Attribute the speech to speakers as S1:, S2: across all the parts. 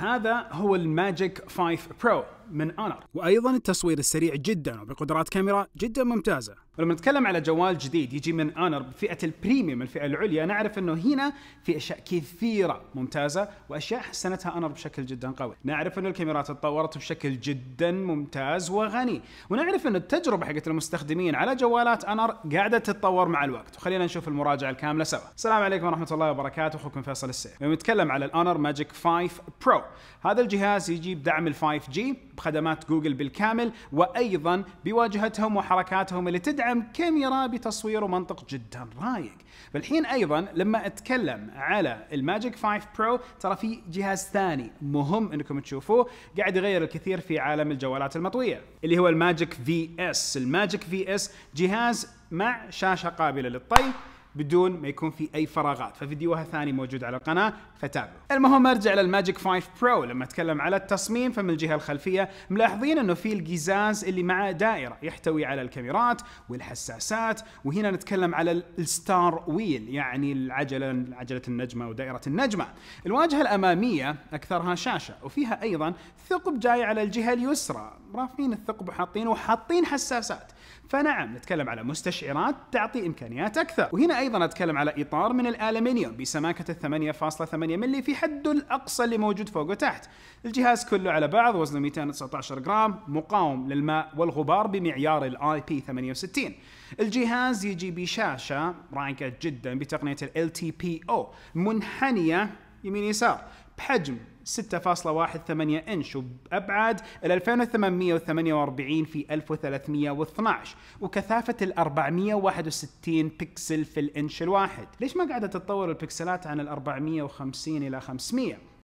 S1: هذا هو الماجيك 5 برو من انر وايضا التصوير السريع جدا وبقدرات كاميرا جدا ممتازه ولما نتكلم على جوال جديد يجي من اونر بفئه البريميوم الفئه العليا نعرف انه هنا في اشياء كثيره ممتازه واشياء حسنتها اونر بشكل جدا قوي، نعرف انه الكاميرات تطورت بشكل جدا ممتاز وغني، ونعرف انه التجربه حقت المستخدمين على جوالات اونر قاعده تتطور مع الوقت، وخلينا نشوف المراجعه الكامله سوا. السلام عليكم ورحمه الله وبركاته، اخوكم فيصل السيف. نتكلم على الاونر ماجيك 5 برو، هذا الجهاز يجي بدعم ال 5 جي بخدمات جوجل بالكامل وأيضا بواجهتهم وحركاتهم اللي تدعم كاميرا بتصوير ومنطق جدا رايق فالحين أيضا لما أتكلم على الماجيك 5 برو ترى في جهاز ثاني مهم أنكم تشوفوه قاعد يغير الكثير في عالم الجوالات المطوية اللي هو الماجيك في اس الماجيك في اس جهاز مع شاشة قابلة للطي بدون ما يكون في اي فراغات ففيديوها ثاني موجود على القناه فتابعوا المهم ارجع للماجيك 5 برو لما اتكلم على التصميم فمن الجهه الخلفيه ملاحظين انه في القزاز اللي معه دائره يحتوي على الكاميرات والحساسات وهنا نتكلم على الستار ويل يعني العجله عجله النجمه ودائره النجمه الواجهه الاماميه اكثرها شاشه وفيها ايضا ثقب جاي على الجهه اليسرى رافعين الثقب وحاطينه وحاطين حساسات فنعم نتكلم على مستشعرات تعطي امكانيات اكثر وهنا ايضا اتكلم على اطار من الالمنيوم بسماكه 8.8 ملي في حده الاقصى اللي موجود فوق وتحت الجهاز كله على بعض وزنه 219 جرام مقاوم للماء والغبار بمعيار الاي بي 68 الجهاز يجي بشاشه رايقه جدا بتقنيه ال تي بي او منحنيه يمين يسار بحجم 6.18 انش وابعاد ال 2848 في 1312 وكثافه ال 461 بكسل في الانش الواحد، ليش ما قاعده تتطور البكسلات عن ال 450 الى 500؟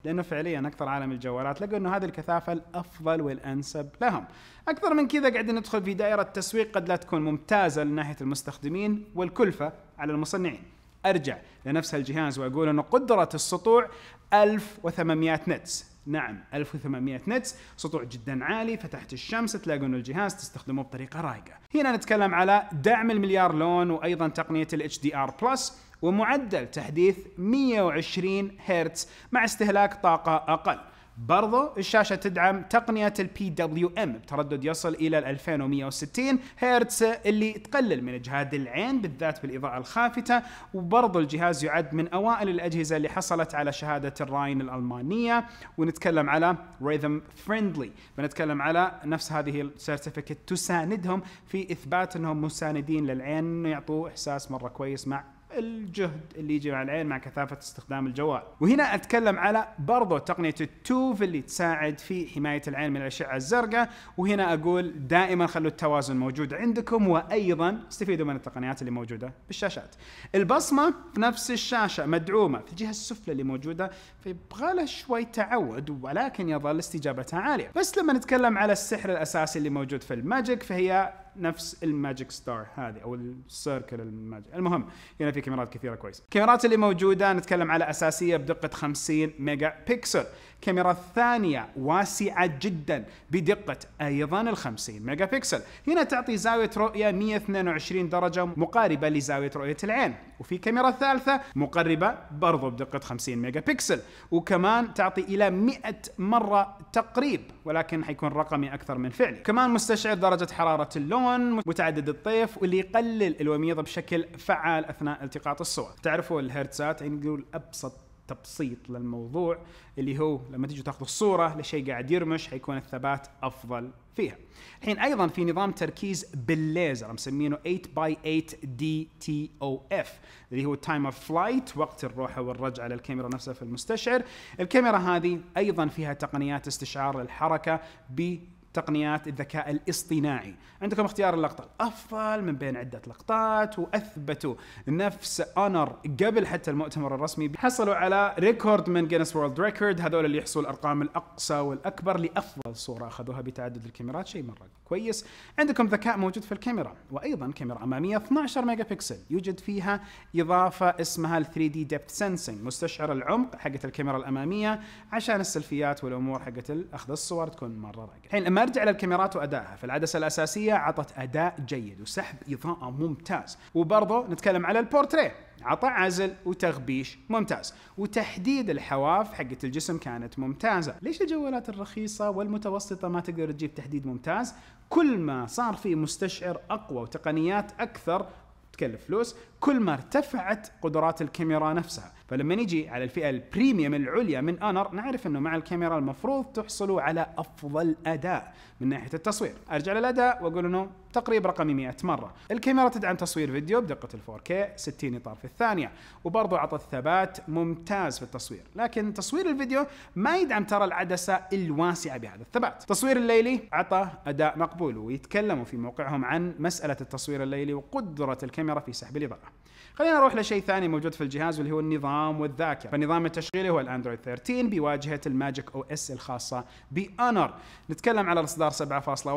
S1: لانه فعليا اكثر عالم الجوالات لقوا انه هذه الكثافه الافضل والانسب لهم. اكثر من كذا قاعدين ندخل في دائره تسويق قد لا تكون ممتازه من ناحيه المستخدمين والكلفه على المصنعين. ارجع لنفس الجهاز واقول انه قدره السطوع 1800 نتس نعم 1800 نتس سطوع جدا عالي فتحت الشمس تلاقون الجهاز تستخدمه بطريقه رايقه هنا نتكلم على دعم المليار لون وايضا تقنيه ال HDR بلس ومعدل تحديث 120 هرتز مع استهلاك طاقه اقل برضو الشاشة تدعم تقنية الـ PWM بتردد يصل إلى 2160 هرتز اللي تقلل من إجهاد العين بالذات بالإضاءة الخافتة وبرضو الجهاز يعد من أوائل الأجهزة اللي حصلت على شهادة الراين الألمانية ونتكلم على ريذم فريندلي بنتكلم على نفس هذه السيرتيفيكت تساندهم في إثبات أنهم مساندين للعين يعطوا إحساس مرة كويس مع الجهد اللي يجي مع العين مع كثافه استخدام الجوال وهنا اتكلم على برضو تقنيه التوف اللي تساعد في حمايه العين من الاشعه الزرقاء وهنا اقول دائما خلوا التوازن موجود عندكم وايضا استفيدوا من التقنيات اللي موجوده بالشاشات البصمه في نفس الشاشه مدعومه في الجهه السفلى اللي موجوده فيبغى لها شوي تعود ولكن يظل استجابتها عاليه بس لما نتكلم على السحر الاساسي اللي موجود في الماجيك فهي نفس الماجيك ستار هذه او السيركل الماجيك المهم هنا في كاميرات كثيره كويسه الكاميرات اللي موجوده نتكلم على اساسيه بدقه 50 ميجا بكسل الكاميرا الثانيه واسعه جدا بدقه ايضا ال 50 ميجا بكسل هنا تعطي زاويه رؤيه 122 درجه مقاربه لزاويه رؤيه العين وفي كاميرا ثالثه مقربه برضو بدقه 50 ميجا بكسل وكمان تعطي الى 100 مره تقريب ولكن حيكون رقمي اكثر من فعلي كمان مستشعر درجه حراره اللون لون متعدد الطيف واللي يقلل الوميض بشكل فعال اثناء التقاط الصور تعرفوا الهرتزات نقول يعني ابسط تبسيط للموضوع اللي هو لما تيجي تاخذ الصوره لشيء قاعد يرمش حيكون الثبات افضل فيها. الحين ايضا في نظام تركيز بالليزر مسمينه 8 باي 8 دي تي او اف اللي هو تايم اوف فلايت وقت الروحه والرجعه للكاميرا نفسها في المستشعر. الكاميرا هذه ايضا فيها تقنيات استشعار الحركه ب تقنيات الذكاء الاصطناعي عندكم اختيار اللقطة الأفضل من بين عدة لقطات وأثبتوا نفس أونر قبل حتى المؤتمر الرسمي حصلوا على ريكورد من جينيس وورلد ريكورد هذول اللي يحصلوا الأرقام الأقصى والأكبر لأفضل صورة أخذوها بتعدد الكاميرات شيء مرة كويس عندكم ذكاء موجود في الكاميرا وأيضا كاميرا أمامية 12 ميجا بكسل يوجد فيها إضافة اسمها 3D Depth Sensing مستشعر العمق حقة الكاميرا الأمامية عشان السلفيات والأمور حقة أخذ الصور تكون مرة راقية الحين ارجع للكاميرات وادائها فالعدسه الاساسيه عطت اداء جيد وسحب اضاءه ممتاز وبرضه نتكلم على البورتريه عطى عزل وتغبيش ممتاز وتحديد الحواف حقت الجسم كانت ممتازه ليش الجوالات الرخيصه والمتوسطه ما تقدر تجيب تحديد ممتاز كل ما صار في مستشعر اقوى وتقنيات اكثر تكلف فلوس كل ما ارتفعت قدرات الكاميرا نفسها فلما نجي على الفئه البريميوم العليا من انر نعرف انه مع الكاميرا المفروض تحصلوا على افضل اداء من ناحيه التصوير ارجع للاداء واقول انه تقريب رقمي 100 مرة الكاميرا تدعم تصوير فيديو بدقة ال 4K 60 إطار في الثانية وبرضو عطت ثبات ممتاز في التصوير لكن تصوير الفيديو ما يدعم ترى العدسة الواسعة بهذا الثبات تصوير الليلي عطى أداء مقبول ويتكلموا في موقعهم عن مسألة التصوير الليلي وقدرة الكاميرا في سحب الإضاءة خلينا نروح لشيء ثاني موجود في الجهاز واللي هو النظام والذاكرة فالنظام التشغيلي هو الاندرويد 13 بواجهة الماجيك او اس الخاصة بأنر نتكلم على الاصدار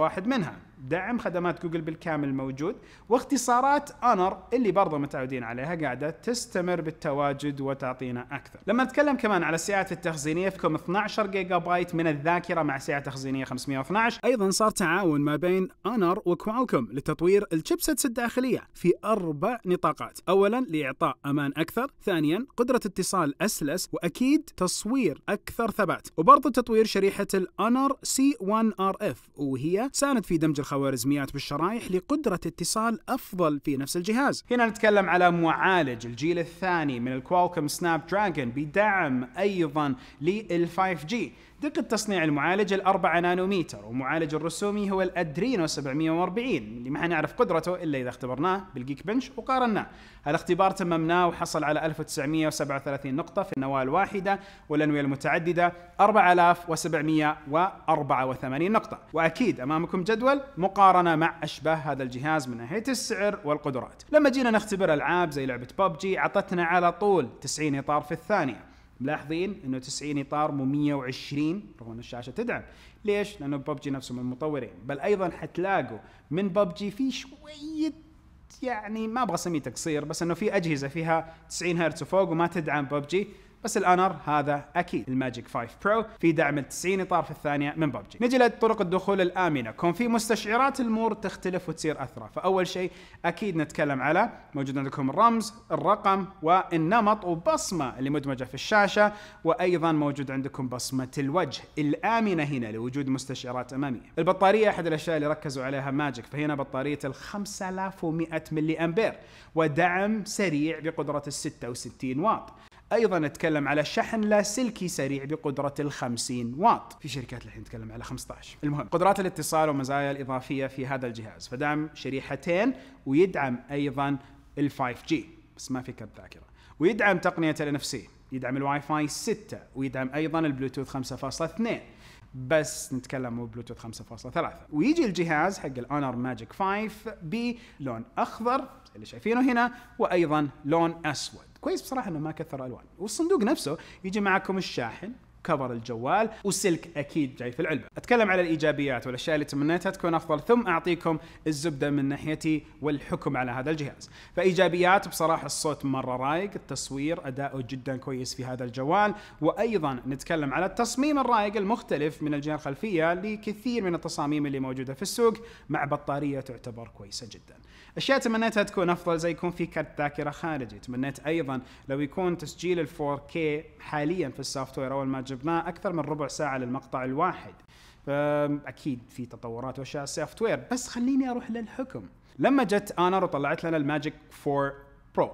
S1: 7.1 منها دعم خدمات جوجل بالكامل موجود واختصارات اونر اللي برضه متعودين عليها قاعده تستمر بالتواجد وتعطينا اكثر لما نتكلم كمان على السعات التخزينيه فيكم 12 جيجا بايت من الذاكره مع سعه تخزينيه 512 ايضا صار تعاون ما بين اونر وكوالكوم لتطوير الشيبسيتس الداخليه في اربع نطاقات اولا لاعطاء امان اكثر ثانيا قدره اتصال اسلس واكيد تصوير اكثر ثبات وبرضه تطوير شريحه الاونر سي 1 ار اف وهي ساند في دمج الخوارزميات بالشرايح لقدرة اتصال أفضل في نفس الجهاز هنا نتكلم على معالج الجيل الثاني من الكوالكوم سناب دراجون بدعم أيضا لل 5G دقة تصنيع المعالج الأربعة نانوميتر ومعالج الرسومي هو الأدرينو 740 اللي ما حنعرف قدرته إلا إذا اختبرناه بالجيك بنش وقارناه هذا تممناه وحصل على 1937 نقطة في النواة الواحدة والأنوية المتعددة 4784 نقطة وأكيد أمامكم جدول مقارنة مع أشباه هذا الجهاز من ناحية السعر والقدرات لما جينا نختبر ألعاب زي لعبة ببجي عطتنا على طول 90 إطار في الثانية ملاحظين انه 90 اطار مو 120 رغم ان الشاشه تدعم ليش لانه ببجي نفسه من المطورين بل ايضا حتلاقوا من ببجي في شويه يعني ما ابغى اسميه تقصير بس انه في اجهزه فيها 90 هرتز وفوق وما تدعم ببجي بس الانر هذا اكيد الماجيك 5 برو في دعم ال 90 اطار في الثانيه من ببجي نجي لطرق الدخول الامنه كون في مستشعرات المور تختلف وتصير اثرى فاول شيء اكيد نتكلم على موجود عندكم الرمز الرقم والنمط وبصمه اللي مدمجه في الشاشه وايضا موجود عندكم بصمه الوجه الامنه هنا لوجود مستشعرات اماميه البطاريه احد الاشياء اللي ركزوا عليها ماجيك فهنا بطاريه ال 5100 ملي امبير ودعم سريع بقدره ال 66 واط ايضا نتكلم على شحن لاسلكي سريع بقدره ال 50 واط في شركات الحين تتكلم على 15 المهم قدرات الاتصال ومزايا الاضافيه في هذا الجهاز فدعم شريحتين ويدعم ايضا ال 5G بس ما في كرت ذاكره ويدعم تقنيه ال NFC يدعم الواي فاي 6 ويدعم ايضا البلوتوث 5.2 بس نتكلم مو بلوتوث 5.3 ويجي الجهاز حق الاونر ماجيك 5 بلون اخضر اللي شايفينه هنا وايضا لون اسود كويس بصراحه انه ما كثر الوان والصندوق نفسه يجي معكم الشاحن كفر الجوال وسلك اكيد جاي في العلبه اتكلم على الايجابيات والاشياء اللي تمنيتها تكون افضل ثم اعطيكم الزبده من ناحيتي والحكم على هذا الجهاز فايجابيات بصراحه الصوت مره رايق التصوير اداؤه جدا كويس في هذا الجوال وايضا نتكلم على التصميم الرايق المختلف من الجهه الخلفيه لكثير من التصاميم اللي موجوده في السوق مع بطاريه تعتبر كويسه جدا اشياء تمنيتها تكون افضل زي يكون في كرت ذاكره خارجي تمنيت ايضا لو يكون تسجيل ال 4K حاليا في السوفت وير اول ما جبناه اكثر من ربع ساعه للمقطع الواحد فاكيد في تطورات واشياء السوفت وير بس خليني اروح للحكم لما جت انر وطلعت لنا الماجيك 4 برو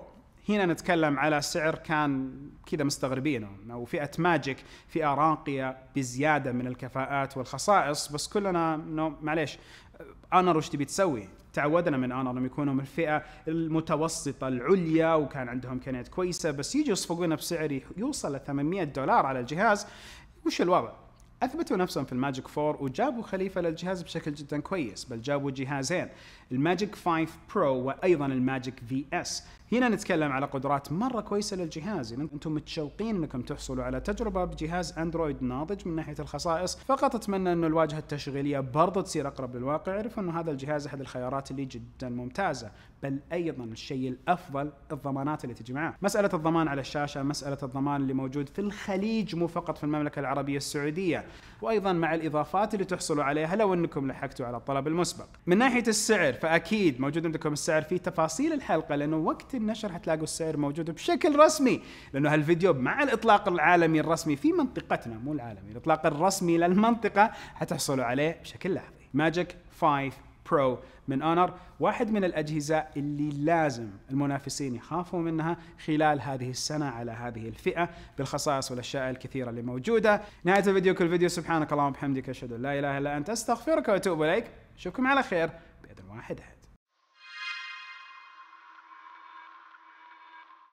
S1: هنا نتكلم على سعر كان كذا مستغربينه او فئه ماجيك فئه راقيه بزياده من الكفاءات والخصائص بس كلنا انه معليش آه، انر وش تبي تسوي؟ تعودنا من انا انهم يكونوا من الفئه المتوسطه العليا وكان عندهم امكانيات كويسه بس يجي يصفقون بسعر يوصل ل 800 دولار على الجهاز وش الوضع؟ اثبتوا نفسهم في الماجيك 4 وجابوا خليفه للجهاز بشكل جدا كويس بل جابوا جهازين الماجيك 5 برو وايضا الماجيك في اس هنا نتكلم على قدرات مره كويسه للجهاز يعني انتم متشوقين انكم تحصلوا على تجربه بجهاز اندرويد ناضج من ناحيه الخصائص فقط اتمنى انه الواجهه التشغيليه برضه تصير اقرب للواقع اعرفوا انه هذا الجهاز احد الخيارات اللي جدا ممتازه بل ايضا الشيء الافضل الضمانات اللي تجي معاه مساله الضمان على الشاشه مساله الضمان اللي موجود في الخليج مو فقط في المملكه العربيه السعوديه وايضا مع الاضافات اللي تحصلوا عليها لو انكم لحقتوا على الطلب المسبق. من ناحيه السعر فاكيد موجود عندكم السعر في تفاصيل الحلقه لانه وقت النشر حتلاقوا السعر موجود بشكل رسمي لانه هالفيديو مع الاطلاق العالمي الرسمي في منطقتنا مو العالمي، الاطلاق الرسمي للمنطقه حتحصلوا عليه بشكل لحظي. ماجيك 5 برو من اونر واحد من الاجهزه اللي لازم المنافسين يخافوا منها خلال هذه السنه على هذه الفئه بالخصائص والاشياء الكثيره اللي موجوده نهايه الفيديو كل فيديو سبحانك اللهم وبحمدك اشهد ان لا اله الا انت استغفرك واتوب اليك اشوفكم على خير باذن واحده